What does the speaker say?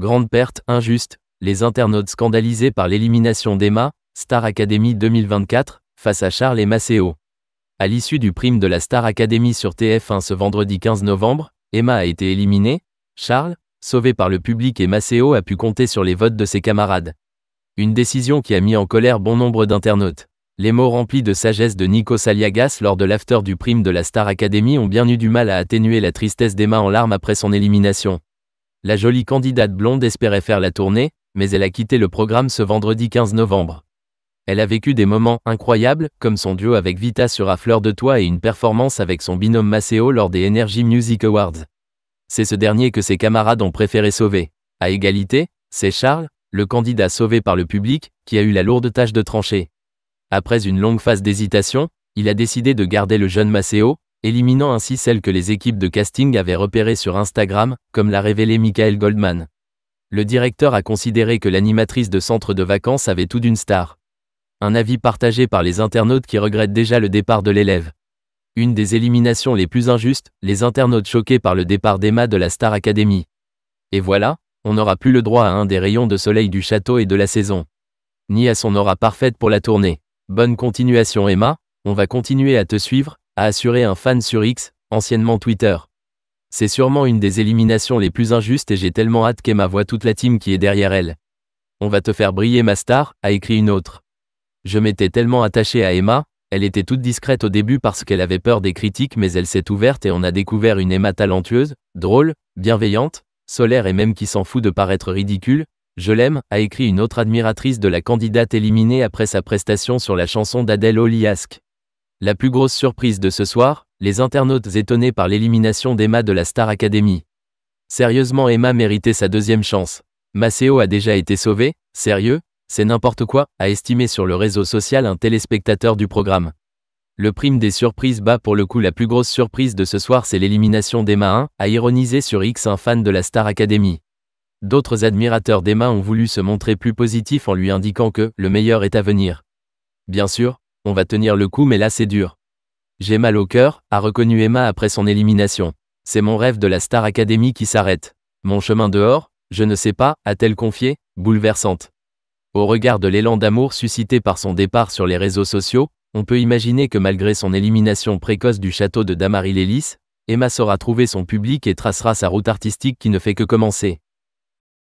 Grande perte injuste, les internautes scandalisés par l'élimination d'Emma, Star Academy 2024, face à Charles et Maceo. À l'issue du prime de la Star Academy sur TF1 ce vendredi 15 novembre, Emma a été éliminée, Charles, sauvé par le public et Maceo a pu compter sur les votes de ses camarades. Une décision qui a mis en colère bon nombre d'internautes. Les mots remplis de sagesse de Nico Saliagas lors de l'after du prime de la Star Academy ont bien eu du mal à atténuer la tristesse d'Emma en larmes après son élimination. La jolie candidate blonde espérait faire la tournée, mais elle a quitté le programme ce vendredi 15 novembre. Elle a vécu des moments incroyables, comme son duo avec Vita sur À Fleur de Toit et une performance avec son binôme Maceo lors des Energy Music Awards. C'est ce dernier que ses camarades ont préféré sauver. À égalité, c'est Charles, le candidat sauvé par le public, qui a eu la lourde tâche de trancher. Après une longue phase d'hésitation, il a décidé de garder le jeune Maceo, éliminant ainsi celle que les équipes de casting avaient repérées sur Instagram, comme l'a révélé Michael Goldman. Le directeur a considéré que l'animatrice de centre de vacances avait tout d'une star. Un avis partagé par les internautes qui regrettent déjà le départ de l'élève. Une des éliminations les plus injustes, les internautes choqués par le départ d'Emma de la Star Academy. Et voilà, on n'aura plus le droit à un des rayons de soleil du château et de la saison. Ni à son aura parfaite pour la tournée. Bonne continuation Emma, on va continuer à te suivre, a assuré un fan sur X, anciennement Twitter. C'est sûrement une des éliminations les plus injustes et j'ai tellement hâte qu'Emma voit toute la team qui est derrière elle. On va te faire briller ma star, a écrit une autre. Je m'étais tellement attaché à Emma, elle était toute discrète au début parce qu'elle avait peur des critiques mais elle s'est ouverte et on a découvert une Emma talentueuse, drôle, bienveillante, solaire et même qui s'en fout de paraître ridicule, je l'aime, a écrit une autre admiratrice de la candidate éliminée après sa prestation sur la chanson d'Adèle Oliasque. La plus grosse surprise de ce soir, les internautes étonnés par l'élimination d'Emma de la Star Academy. Sérieusement Emma méritait sa deuxième chance. Maceo a déjà été sauvé, sérieux, c'est n'importe quoi, a estimé sur le réseau social un téléspectateur du programme. Le prime des surprises bat pour le coup la plus grosse surprise de ce soir c'est l'élimination d'Emma 1, a ironisé sur X un fan de la Star Academy. D'autres admirateurs d'Emma ont voulu se montrer plus positifs en lui indiquant que le meilleur est à venir. Bien sûr, on va tenir le coup mais là c'est dur. J'ai mal au cœur, a reconnu Emma après son élimination. C'est mon rêve de la Star Academy qui s'arrête. Mon chemin dehors, je ne sais pas, a-t-elle confié, bouleversante. Au regard de l'élan d'amour suscité par son départ sur les réseaux sociaux, on peut imaginer que malgré son élimination précoce du château de Damary-Lélis, Emma saura trouver son public et tracera sa route artistique qui ne fait que commencer.